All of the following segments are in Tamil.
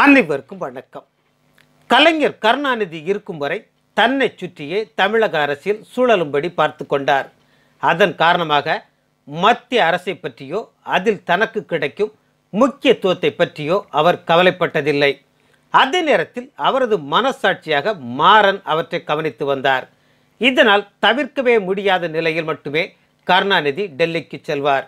அனைவருக்கும் வணக்கம் கலைஞர் கருணாநிதி இருக்கும் வரை தன்னை சுற்றியே தமிழக அரசியல் சூழலும்படி பார்த்து கொண்டார் அதன் காரணமாக மத்திய அரசை பற்றியோ அதில் தனக்கு கிடைக்கும் முக்கியத்துவத்தை பற்றியோ அவர் கவலைப்பட்டதில்லை அதே நேரத்தில் அவரது மனசாட்சியாக மாறன் அவற்றை கவனித்து வந்தார் இதனால் தவிர்க்கவே முடியாத நிலையில் மட்டுமே கருணாநிதி டெல்லிக்கு செல்வார்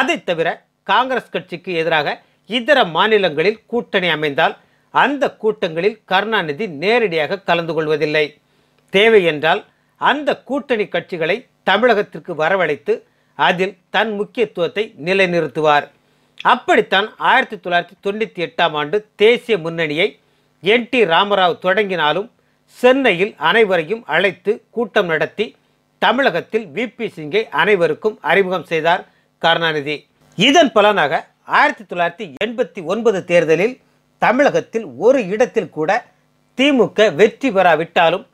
அதை தவிர காங்கிரஸ் கட்சிக்கு எதிராக இதர மாநிலங்களில் கூட்டணி அமைந்தால் அந்த கூட்டங்களில் கருணாநிதி நேரடியாக கலந்து கொள்வதில்லை தேவை என்றால் அந்த கூட்டணி கட்சிகளை தமிழகத்திற்கு வரவழைத்து அதில் தன் முக்கியத்துவத்தை நிலைநிறுத்துவார் அப்படித்தான் ஆயிரத்தி தொள்ளாயிரத்தி தொண்ணூற்றி எட்டாம் ஆண்டு தேசிய முன்னணியை என் டி ராமராவ் தொடங்கினாலும் சென்னையில் அனைவரையும் அழைத்து கூட்டம் நடத்தி தமிழகத்தில் வி பி சிங்கை அனைவருக்கும் அறிமுகம் செய்தார் கருணாநிதி இதன் பலனாக ஆயிரத்தி தொள்ளாயிரத்தி எண்பத்தி ஒன்பது தேர்தலில் தமிழகத்தில் ஒரு இடத்தில் கூட திமுக வெற்றி பெறாவிட்டாலும்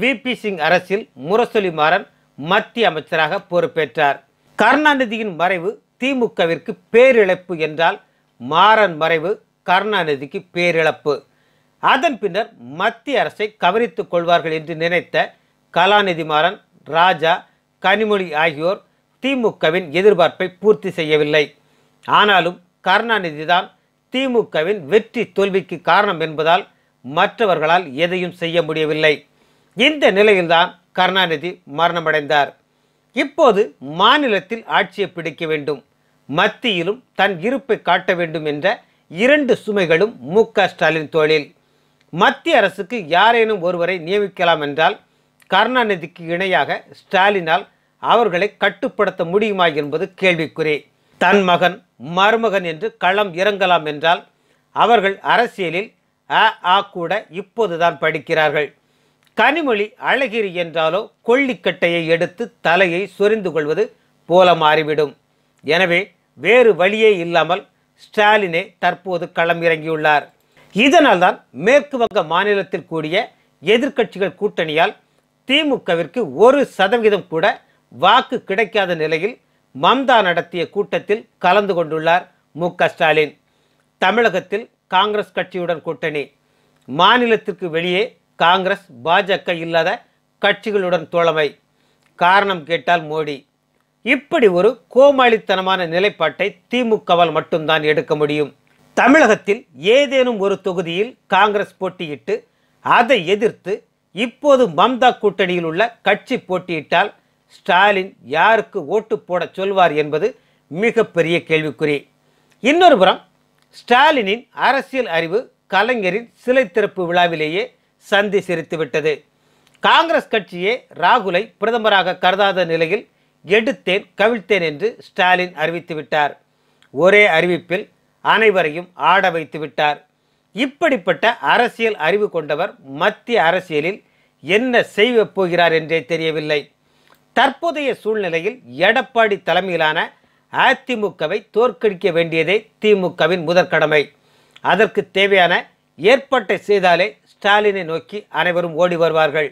வி பி சிங் அரசில் முரசொலி மாறன் மத்திய அமைச்சராக பொறுப்பேற்றார் கருணாநிதியின் மறைவு திமுகவிற்கு பேரிழப்பு என்றால் மாறன் மறைவு கருணாநிதிக்கு பேரிழப்பு அதன் பின்னர் மத்திய அரசை கவனித்துக் கொள்வார்கள் என்று நினைத்த கலாநிதி மாறன் ராஜா கனிமொழி ஆகியோர் திமுகவின் எதிர்பார்ப்பை பூர்த்தி செய்யவில்லை ஆனாலும் கருணாநிதி தான் திமுகவின் வெற்றி தோல்விக்கு காரணம் என்பதால் மற்றவர்களால் எதையும் செய்ய முடியவில்லை இந்த நிலையில்தான் கருணாநிதி மரணமடைந்தார் இப்போது மாநிலத்தில் ஆட்சியை பிடிக்க வேண்டும் மத்தியிலும் தன் இருப்பை காட்ட வேண்டும் என்ற இரண்டு சுமைகளும் மு ஸ்டாலின் தோழில் மத்திய அரசுக்கு யாரேனும் ஒருவரை நியமிக்கலாம் என்றால் கருணாநிதிக்கு இணையாக ஸ்டாலினால் அவர்களை கட்டுப்படுத்த முடியுமா என்பது கேள்விக்குறி தன் மகன் மருமகன் என்று களம் இறங்கலாம் என்றால் அவர்கள் அரசியலில் அ ஆ கூட இப்போதுதான் படிக்கிறார்கள் கனிமொழி அழகிரி என்றாலோ கொள்ளிக்கட்டையை எடுத்து தலையை சொரிந்து கொள்வது போல மாறிவிடும் எனவே வேறு வழியே இல்லாமல் ஸ்டாலினே தற்போது களம் இறங்கியுள்ளார் இதனால்தான் மேற்கு வங்க மாநிலத்தில் கூடிய எதிர்க்கட்சிகள் கூட்டணியால் திமுகவிற்கு ஒரு சதவிகிதம் கூட வாக்கு கிடைக்காத நிலையில் மம்தா நடத்திய கூட்டத்தில் கலந்து கொண்டுள்ளார் மு ஸ்டாலின் தமிழகத்தில் காங்கிரஸ் கட்சியுடன் கூட்டணி மாநிலத்திற்கு வெளியே காங்கிரஸ் பாஜக இல்லாத கட்சிகளுடன் தோழமை காரணம் கேட்டால் மோடி இப்படி ஒரு கோமாளித்தனமான நிலைப்பாட்டை திமுகவால் மட்டும்தான் எடுக்க முடியும் தமிழகத்தில் ஏதேனும் ஒரு தொகுதியில் காங்கிரஸ் போட்டியிட்டு அதை எதிர்த்து இப்போது மம்தா கூட்டணியில் உள்ள கட்சி போட்டியிட்டால் ஸ்டாலின் யாருக்கு ஓட்டு போட சொல்வார் என்பது மிகப்பெரிய கேள்விக்குறி இன்னொரு புறம் ஸ்டாலினின் அரசியல் அறிவு கலைஞரின் சிலை திறப்பு விழாவிலேயே சந்தி சிரித்துவிட்டது காங்கிரஸ் கட்சியே ராகுலை பிரதமராக கருதாத நிலையில் எடுத்தேன் கவிழ்த்தேன் என்று ஸ்டாலின் அறிவித்துவிட்டார் ஒரே அறிவிப்பில் அனைவரையும் ஆட வைத்து விட்டார் இப்படிப்பட்ட அரசியல் அறிவு கொண்டவர் மத்திய அரசியலில் என்ன செய்வ போகிறார் என்றே தெரியவில்லை தற்போதைய சூழ்நிலையில் எடப்பாடி தலைமையிலான அதிமுகவை தோற்கடிக்க வேண்டியதே திமுகவின் முதற்கடமை அதற்கு தேவையான ஏற்பாட்டை செய்தாலே ஸ்டாலினை நோக்கி அனைவரும் ஓடி வருவார்கள்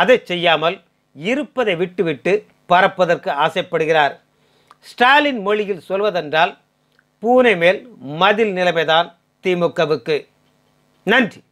அதை செய்யாமல் இருப்பதை விட்டுவிட்டு பறப்பதற்கு ஆசைப்படுகிறார் ஸ்டாலின் மொழியில் சொல்வதென்றால் பூனை மேல் மதில் நிலைமைதான் திமுகவுக்கு நன்றி